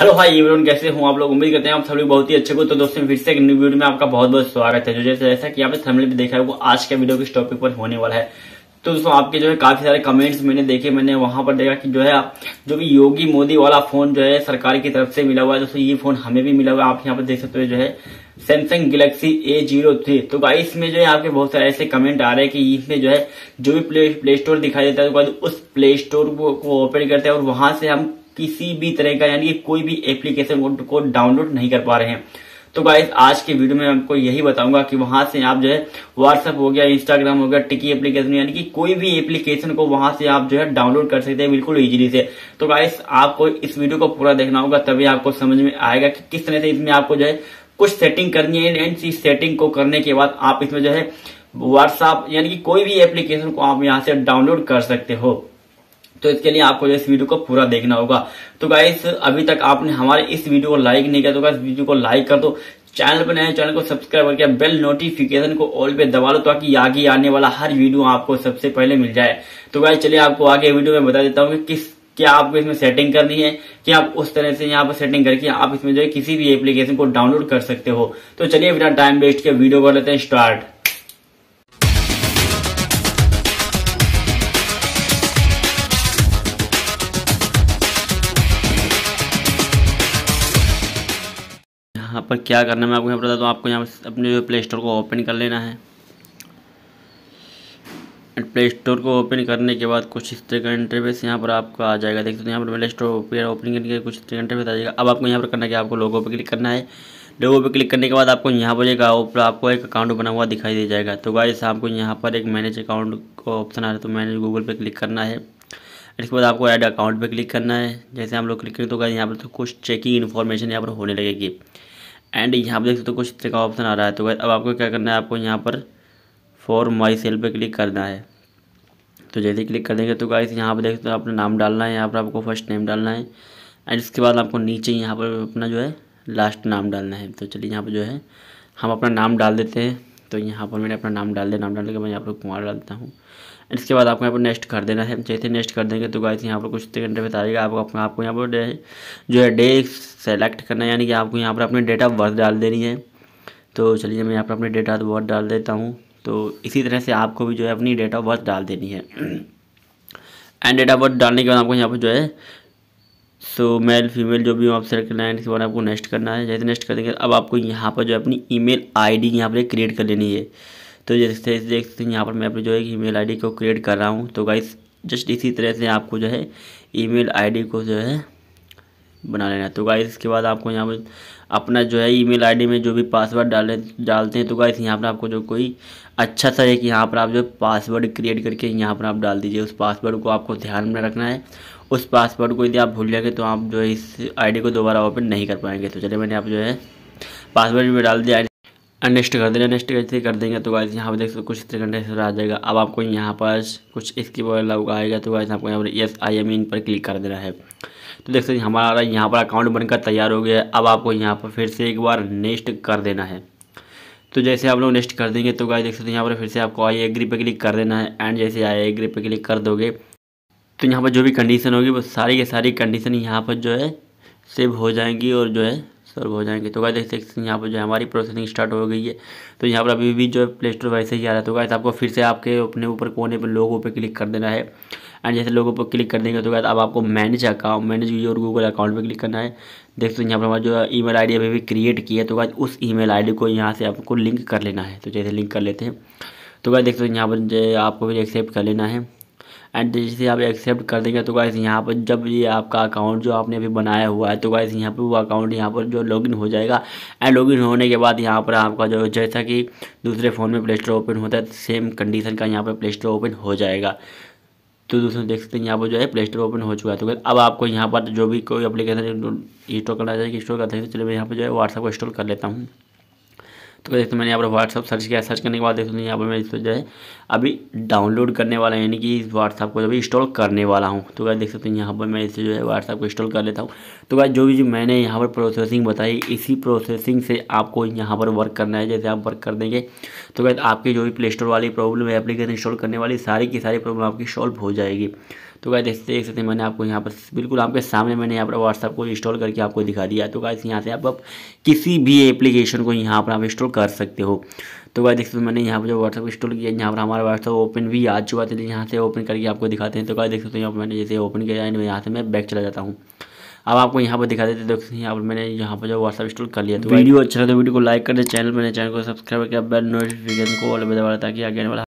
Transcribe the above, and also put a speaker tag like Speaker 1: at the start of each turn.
Speaker 1: hello hi everyone कैसे हूँ आप लोग उम्मीद करते हैं आप सभी बहुत ही अच्छे को तो दोस्तों फिर से एक न्यू वीडियो में आपका बहुत बहुत स्वागत है जो जैसे जैसा कि आपने थंबनेल भी देखा है वो आज के वीडियो किस टॉपिक पर होने वाला है तो दोस्तों आपके जो है काफी सारे कमेंट्स मैंने देखे मैंने वहां पर देखा कि जो है जो भी योगी मोदी वाला फोन जो है सरकार की तरफ से मिला हुआ है दोस्तों ये फोन हमें भी मिला हुआ आप यहाँ पर देख सकते हो जो है Samsung Galaxy A zero three तो इसमें जो है आपके बहुत सारे ऐसे कमेंट आ रहे हैं कि इसमें जो है जो भी प्ले प्ले स्टोर दिखाई देता है तो उस प्ले स्टोर को, को ओपन करते हैं और वहां से हम किसी भी तरह का यानी कोई भी एप्लीकेशन को डाउनलोड नहीं कर पा रहे हैं तो गाइस आज के वीडियो में आपको यही बताऊंगा कि वहां से आप जो है व्हाट्सअप हो गया इंस्टाग्राम हो गया टिकी एप्लीकेशन यानी कि कोई भी एप्लीकेशन को वहां से आप जो है डाउनलोड कर सकते हैं बिल्कुल इजीली से तो गाइस आपको इस वीडियो को पूरा देखना होगा तभी आपको समझ में आएगा कि किस तरह से इसमें आपको जो है कुछ सेटिंग करनी है एंड इस सेटिंग को करने के बाद आप इसमें जो है व्हाट्सएप यानी कि कोई भी एप्लीकेशन को आप यहाँ से डाउनलोड कर सकते हो तो इसके लिए आपको इस वीडियो को पूरा देखना होगा तो गाइस अभी तक आपने हमारे इस वीडियो को लाइक नहीं किया तो गाइस वीडियो को लाइक कर दो चैनल पर नए चैनल को सब्सक्राइब करके बेल नोटिफिकेशन को ऑल पे दबा लो ताकि आगे आने वाला हर वीडियो आपको सबसे पहले मिल जाए तो गाइस चलिए आपको आगे वीडियो में बता देता हूँ किस क्या आपको इसमें सेटिंग करनी है कि आप उस तरह से यहाँ पर सेटिंग करके आप इसमें जो है किसी भी एप्लीकेशन को डाउनलोड कर सकते हो तो चलिए बिना टाइम वेस्ट के वीडियो कर लेते हैं स्टार्ट यहाँ पर क्या करना है मैं आपको यहाँ पर बता दूँ आपको यहाँ पर अपने जो प्ले स्टोर को ओपन कर लेना है प्ले स्टोर को ओपन करने के बाद कुछ इस तरह का इंटरफेस यहाँ पर आपको आ जाएगा देख सकते तो हैं यहाँ पर प्ले स्टोर ओपन करने के कुछ इस तरह का इंटरफेस आ जाएगा अब आपको यहाँ पर करना है कि आपको लोगो पर क्लिक करना है लोगो पर क्लिक करने के बाद आपको यहाँ पर एक आपको एक अकाउंट बना हुआ दिखाई दे जाएगा तो गाइस आपको यहाँ पर एक मैनेज अकाउंट का ऑप्शन आ रहा है तो मैनेज गूगल पर क्लिक करना है इसके बाद आपको ऐड अकाउंट पर क्लिक करना है जैसे हम लोग क्लिक करें तो यहाँ पर तो कुछ चेकिंग इन्फॉर्मेशन यहाँ पर होने लगेगी एंड यहाँ पर देख सकते हो कुछ तरह का ऑप्शन आ रहा है तो अब आपको क्या करना है आपको यहाँ पर फॉर माई सेल पर क्लिक करना है तो जैसे क्लिक कर देंगे तो गाइस यहाँ पर देख सकते हो आपने नाम डालना है यहाँ पर आपको फर्स्ट नेम डालना है एंड इसके बाद आपको नीचे यहाँ पर अपना जो है लास्ट नाम डालना है तो चलिए यहाँ पर जो है हम अपना नाम डाल देते हैं तो यहाँ पर मैंने अपना नाम डाल दिया नाम डालने के बाद यहाँ पर कुमार डाल देता हूँ इसके बाद आपको यहाँ पर नेक्स्ट कर देना है जैसे नेक्स्ट कर देंगे तो गाइस यहाँ पर कुछ घंटे बताएगा आपको अपना आपको यहाँ पर जो है डे सेलेक्ट करना है यानी कि आपको यहाँ पर अपनी डेट ऑफ बर्थ डाल देनी है तो चलिए मैं यहाँ पर अपनी डेट ऑफ बर्थ डाल देता हूँ तो इसी तरह से आपको भी जो है अपनी डेट ऑफ बर्थ डाल देनी है एंड डेट ऑफ बर्थ डालने के बाद आपको यहाँ पर जो है सो मेल फीमेल जो भी आप सेलेक्ट करना है इसके बाद आपको नेक्स्ट करना है जैसे नेक्स्ट कर देंगे अब आपको यहाँ पर जो है अपनी ईमेल आईडी यहाँ पर क्रिएट कर लेनी है तो जैसे देख सकते हैं यहाँ पर मैं अपनी जो है आई डी को क्रिएट कर रहा हूँ तो गाइस जस्ट इसी तरह से आपको जो है आई डी को जो है बना लेना है तो गाइस इसके बाद आपको यहाँ पर अपना जो है ईमेल आईडी में जो भी पासवर्ड डाले डालते हैं तो गाइस यहाँ पर आपको जो कोई अच्छा सा एक यहाँ पर आप जो पासवर्ड क्रिएट करके यहाँ पर आप डाल दीजिए उस पासवर्ड को आपको ध्यान में रखना है उस पासवर्ड को यदि आप भूल जाएंगे तो आप जो है इस आई को दोबारा ओपन नहीं कर पाएंगे तो चलिए मैंने आप जो है पासवर्ड भी डाल दिया नेक्स्ट कर देना नेक्स्ट कैसे कर देंगे तो गाइस यहाँ पर देख सकते कुछ इस तरह का आ जाएगा अब आपको यहाँ पर कुछ इसकी वगैरह आएगा तो गाइस आपको यहाँ पर यस आई एम इन पर क्लिक कर देना है तो देख सकते हमारा यहाँ पर अकाउंट बनकर तैयार हो गया है अब आपको यहाँ पर फिर से एक बार नेक्स्ट कर देना है तो जैसे आप लोग नेक्स्ट कर देंगे तो गाइस देख सकते यहाँ पर फिर से आपको आई एग्री पर क्लिक कर देना है एंड जैसे आई एग्री पर क्लिक कर दोगे तो यहाँ पर जो भी कंडीशन होगी वो सारी के सारी कंडीशन यहाँ पर जो है सेव हो जाएंगी और जो है सर्व हो जाएंगे तो गाय देख सकते हैं यहाँ पर जो है हमारी प्रोसेसिंग स्टार्ट हो गई है तो यहाँ पर अभी भी जो है प्ले स्टोर वैसे ही आ रहा है तो गाय आपको फिर से आपके अपने ऊपर कोने पर लोगों पर क्लिक कर देना है एंड जैसे लोगों पर क्लिक कर देंगे तो गाय अब आपको manage account manage your Google account पर क्लिक करना है देख सकते हैं यहाँ पर हमारा जो ई मेल आई अभी भी क्रिएट किया है तो गाय उस ई मेल आई को यहाँ से आपको लिंक कर लेना है तो जैसे लिंक कर लेते हैं तो गाय देख सकते हैं यहाँ पर जो आपको भी एक्सेप्ट कर लेना है एंड जैसे आप एक्सेप्ट कर देंगे तो गाइस यहाँ पर जब ये आपका अकाउंट जो आपने अभी बनाया हुआ है तो गाइस यहाँ पर वो अकाउंट यहाँ पर जो लॉगिन हो जाएगा एंड लॉगिन होने के बाद यहाँ पर आपका जो जैसा कि दूसरे फ़ोन में प्ले स्टोर ओपन होता है सेम कंडीशन का यहाँ पर प्ले स्टोर ओपन हो जाएगा तो दोस्तों देख सकते हैं यहाँ पर जो है प्ले स्टोर ओपन हो चुका है तो अब आपको यहाँ पर जो भी कोई एप्लीकेशन इंस्टॉल करना चाहिए इंस्टॉल करना चाहिए चलिए मैं यहाँ पर जो है व्हाट्सअप को इंस्टॉल कर लेता हूँ तो देखते तो मैंने यहाँ पर व्हाट्सअप सर्च किया सर्च करने के बाद देखते यहाँ पर मैं इसको तो जो है अभी डाउनलोड करने वाला यानी कि इस व्हाट्सअप को जब इंस्टॉल करने वाला हूँ तो क्या देख सकते हैं यहाँ पर मैं इसे जो है व्हाट्सअप को इंस्टॉल कर लेता हूँ तो क्या जो भी जो मैंने यहाँ पर प्रोसेसिंग बताई इसी प्रोसेसिंग से आपको यहाँ पर वर्क करना है जैसे आप वर्क कर देंगे तो क्या आपकी जो भी प्ले स्टोर वाली प्रॉब्लम है अपलीकेशन इंस्टॉल करने वाली सारी की सारी प्रॉब्लम आपकी सॉल्व हो जाएगी तो क्या देख देख सकते हैं मैंने आपको यहाँ पर बिल्कुल आपके सामने मैंने यहाँ पर व्हाट्सअप को इंस्टॉल करके आपको दिखा दिया तो क्या यहाँ से आप, किसी भी एप्लीकेशन को यहाँ पर आप इंस्टॉल कर सकते हो तो क्या देख सकते मैंने यहाँ पर जो व्हाट्सअप इंस्टॉल किया यहाँ पर हमारा व्हाट्सअप ओपन भी आ चुका था तो यहाँ से ओपन करके आपको दिखाते हैं तो क्या देख सकते हैं यहाँ पर मैंने जैसे ओपन किया यहाँ से मैं बैक चला जाता हूँ अब आपको यहाँ पर दिखा देते देखते यहाँ पर मैंने यहाँ पर जो व्हाट्सअप इंस्टॉल कर लिया तो वीडियो अच्छा लगता तो वीडियो को लाइक कर दे चैनल मैंने चैनल को सब्सक्राइब किया बेल नोटिफिकेशन को ऑल बता ताकि आगे वाला